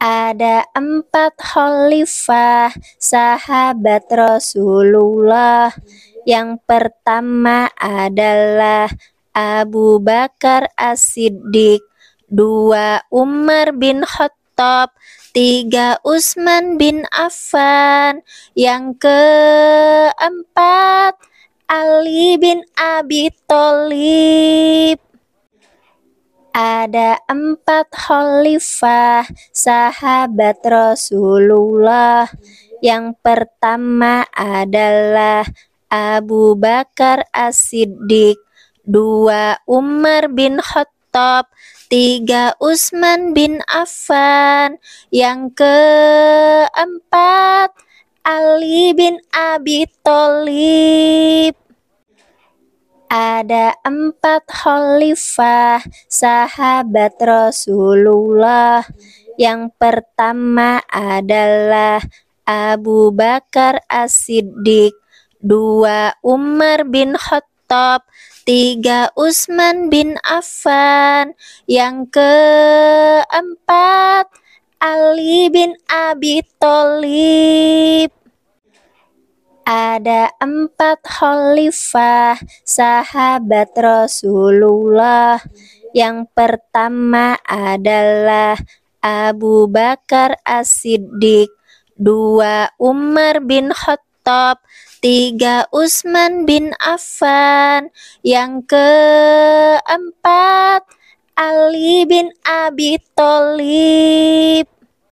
ada empat khalifah sahabat Rasulullah. Yang pertama adalah Abu Bakar As-Siddiq, dua Umar bin Khattab, tiga Utsman bin Affan, yang keempat Ali bin Abi Thalib. Ada empat khalifah sahabat Rasulullah. Yang pertama adalah Abu Bakar As-Siddiq, dua Umar bin Khattab, tiga Utsman bin Affan, yang keempat Ali bin Abi Thalib ada empat khalifah sahabat Rasulullah. Yang pertama adalah Abu Bakar As-Siddiq, dua Umar bin Khattab, tiga Utsman bin Affan, yang keempat Ali bin Abi Thalib ada empat khalifah sahabat Rasulullah. Yang pertama adalah Abu Bakar As-Siddiq, dua Umar bin Khattab, tiga Utsman bin Affan, yang keempat Ali bin Abi Thalib.